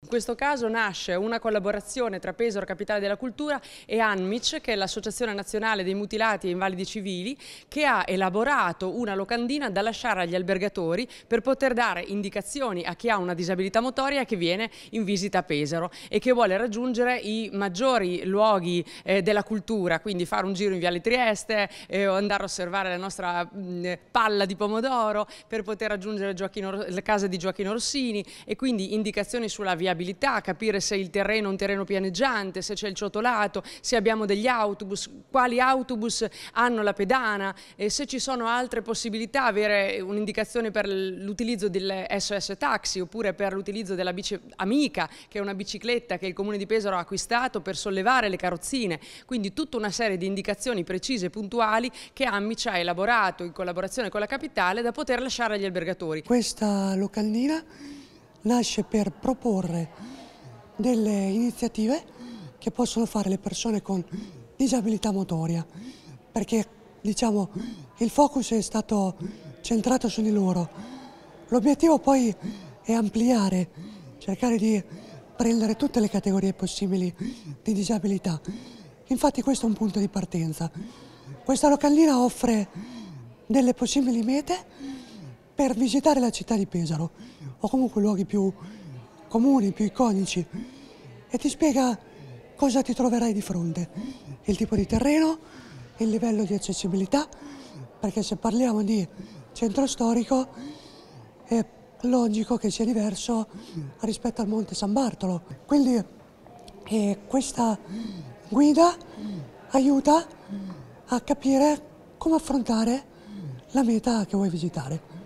In questo caso nasce una collaborazione tra Pesaro Capitale della Cultura e ANMIC, che è l'Associazione Nazionale dei Mutilati e Invalidi Civili, che ha elaborato una locandina da lasciare agli albergatori per poter dare indicazioni a chi ha una disabilità motoria che viene in visita a Pesaro e che vuole raggiungere i maggiori luoghi eh, della cultura, quindi fare un giro in Viale Trieste eh, o andare a osservare la nostra mh, mm, palla di pomodoro per poter raggiungere Gioachino, la casa di Gioachino Rossini e quindi indicazioni sulla via viabilità, capire se il terreno è un terreno pianeggiante, se c'è il ciotolato, se abbiamo degli autobus, quali autobus hanno la pedana, e se ci sono altre possibilità, avere un'indicazione per l'utilizzo del SOS Taxi oppure per l'utilizzo della bici Amica, che è una bicicletta che il Comune di Pesaro ha acquistato per sollevare le carrozzine. Quindi tutta una serie di indicazioni precise e puntuali che Amici ha elaborato in collaborazione con la Capitale da poter lasciare agli albergatori. Questa locandina nasce per proporre delle iniziative che possono fare le persone con disabilità motoria, perché diciamo, il focus è stato centrato su di loro. L'obiettivo poi è ampliare, cercare di prendere tutte le categorie possibili di disabilità. Infatti questo è un punto di partenza. Questa locandina offre delle possibili mete per visitare la città di Pesaro o comunque luoghi più comuni, più iconici e ti spiega cosa ti troverai di fronte, il tipo di terreno, il livello di accessibilità, perché se parliamo di centro storico è logico che sia diverso rispetto al Monte San Bartolo. Quindi eh, questa guida aiuta a capire come affrontare la meta che vuoi visitare.